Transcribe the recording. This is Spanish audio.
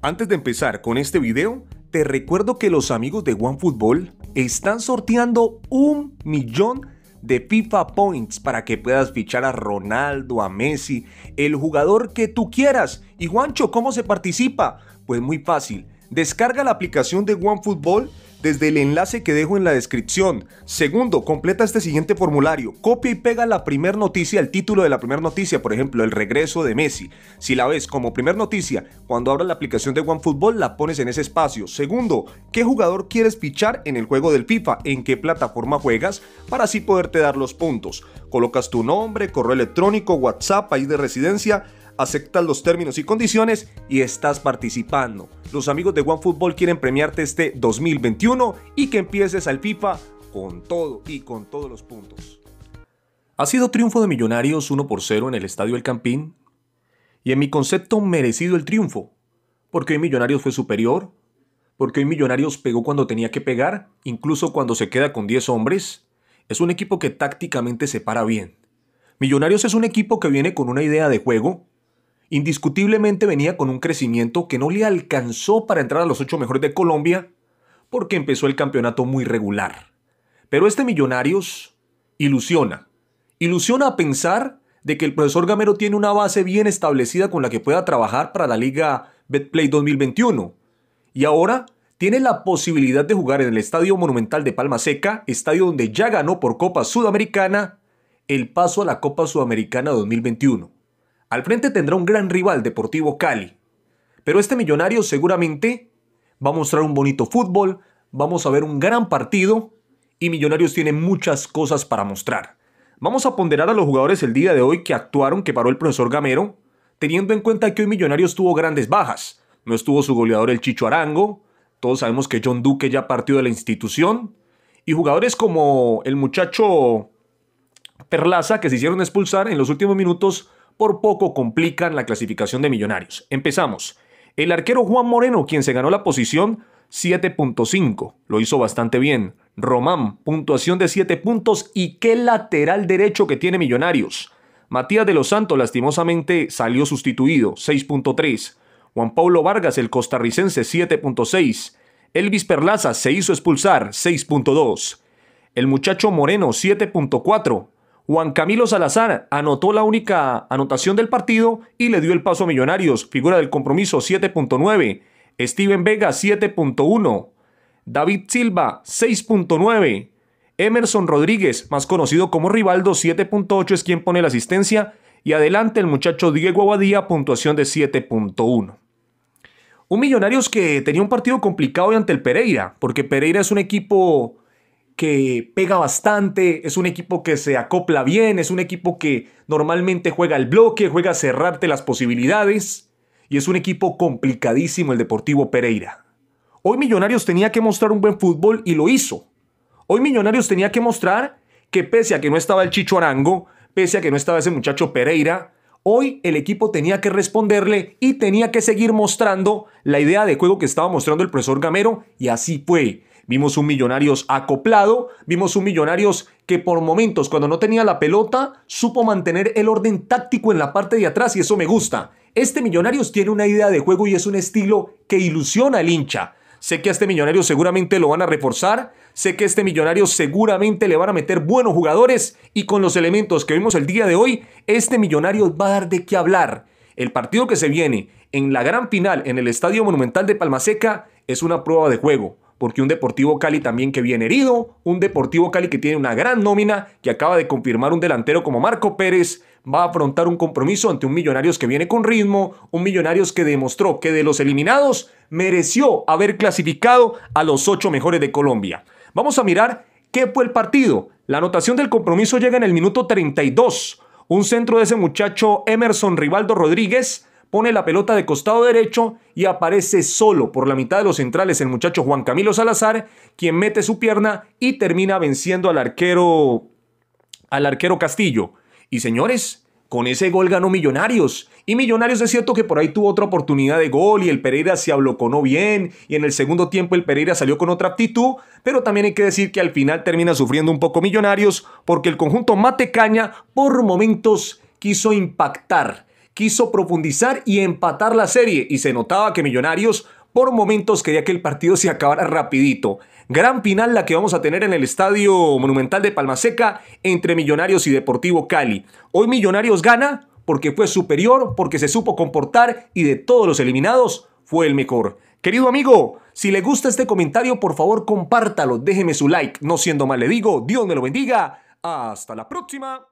Antes de empezar con este video, te recuerdo que los amigos de OneFootball están sorteando un millón de FIFA Points para que puedas fichar a Ronaldo, a Messi, el jugador que tú quieras. Y Juancho, ¿cómo se participa? Pues muy fácil. Descarga la aplicación de OneFootball desde el enlace que dejo en la descripción. Segundo, completa este siguiente formulario. Copia y pega la primera noticia, el título de la primera noticia, por ejemplo, el regreso de Messi. Si la ves como primera noticia, cuando abras la aplicación de OneFootball la pones en ese espacio. Segundo, ¿qué jugador quieres fichar en el juego del FIFA? ¿En qué plataforma juegas? Para así poderte dar los puntos. Colocas tu nombre, correo electrónico, WhatsApp, país de residencia aceptas los términos y condiciones y estás participando. Los amigos de OneFootball quieren premiarte este 2021 y que empieces al FIFA con todo y con todos los puntos. Ha sido triunfo de Millonarios 1 por 0 en el Estadio El Campín y en mi concepto merecido el triunfo, porque hoy Millonarios fue superior, porque hoy Millonarios pegó cuando tenía que pegar, incluso cuando se queda con 10 hombres. Es un equipo que tácticamente se para bien. Millonarios es un equipo que viene con una idea de juego, Indiscutiblemente venía con un crecimiento que no le alcanzó para entrar a los ocho mejores de Colombia porque empezó el campeonato muy regular. Pero este Millonarios ilusiona. Ilusiona a pensar de que el profesor Gamero tiene una base bien establecida con la que pueda trabajar para la Liga Betplay 2021. Y ahora tiene la posibilidad de jugar en el Estadio Monumental de Palma Seca, estadio donde ya ganó por Copa Sudamericana, el paso a la Copa Sudamericana 2021. Al frente tendrá un gran rival Deportivo Cali, pero este millonario seguramente va a mostrar un bonito fútbol, vamos a ver un gran partido y Millonarios tiene muchas cosas para mostrar. Vamos a ponderar a los jugadores el día de hoy que actuaron, que paró el profesor Gamero, teniendo en cuenta que hoy Millonarios tuvo grandes bajas. No estuvo su goleador el Chicho Arango, todos sabemos que John Duque ya partió de la institución, y jugadores como el muchacho Perlaza, que se hicieron expulsar en los últimos minutos, por poco complican la clasificación de Millonarios. Empezamos. El arquero Juan Moreno, quien se ganó la posición 7.5, lo hizo bastante bien. Román, puntuación de 7 puntos y qué lateral derecho que tiene Millonarios. Matías de los Santos lastimosamente salió sustituido, 6.3. Juan Paulo Vargas, el costarricense, 7.6. Elvis Perlaza se hizo expulsar, 6.2. El muchacho Moreno, 7.4. Juan Camilo Salazar anotó la única anotación del partido y le dio el paso a Millonarios, figura del compromiso 7.9, Steven Vega 7.1, David Silva 6.9, Emerson Rodríguez, más conocido como Rivaldo 7.8 es quien pone la asistencia y adelante el muchacho Diego Abadía puntuación de 7.1. Un Millonarios que tenía un partido complicado ante el Pereira, porque Pereira es un equipo que pega bastante, es un equipo que se acopla bien, es un equipo que normalmente juega al bloque, juega a cerrarte las posibilidades y es un equipo complicadísimo el Deportivo Pereira. Hoy Millonarios tenía que mostrar un buen fútbol y lo hizo. Hoy Millonarios tenía que mostrar que pese a que no estaba el Chicho Arango, pese a que no estaba ese muchacho Pereira, hoy el equipo tenía que responderle y tenía que seguir mostrando la idea de juego que estaba mostrando el profesor Gamero y así fue. Vimos un Millonarios acoplado, vimos un Millonarios que por momentos, cuando no tenía la pelota, supo mantener el orden táctico en la parte de atrás y eso me gusta. Este Millonarios tiene una idea de juego y es un estilo que ilusiona al hincha. Sé que a este Millonarios seguramente lo van a reforzar. Sé que a este Millonarios seguramente le van a meter buenos jugadores. Y con los elementos que vimos el día de hoy, este millonario va a dar de qué hablar. El partido que se viene en la gran final en el Estadio Monumental de Palmaseca es una prueba de juego porque un Deportivo Cali también que viene herido, un Deportivo Cali que tiene una gran nómina, que acaba de confirmar un delantero como Marco Pérez, va a afrontar un compromiso ante un Millonarios que viene con ritmo, un Millonarios que demostró que de los eliminados mereció haber clasificado a los ocho mejores de Colombia. Vamos a mirar qué fue el partido. La anotación del compromiso llega en el minuto 32. Un centro de ese muchacho Emerson Rivaldo Rodríguez pone la pelota de costado derecho y aparece solo por la mitad de los centrales el muchacho Juan Camilo Salazar, quien mete su pierna y termina venciendo al arquero al arquero Castillo. Y señores, con ese gol ganó Millonarios. Y Millonarios es cierto que por ahí tuvo otra oportunidad de gol y el Pereira se abloconó bien y en el segundo tiempo el Pereira salió con otra actitud, pero también hay que decir que al final termina sufriendo un poco Millonarios porque el conjunto Matecaña por momentos quiso impactar quiso profundizar y empatar la serie y se notaba que Millonarios por momentos quería que el partido se acabara rapidito. Gran final la que vamos a tener en el Estadio Monumental de Palmaseca entre Millonarios y Deportivo Cali. Hoy Millonarios gana porque fue superior, porque se supo comportar y de todos los eliminados fue el mejor. Querido amigo, si le gusta este comentario, por favor compártalo, déjeme su like. No siendo mal le digo, Dios me lo bendiga. Hasta la próxima.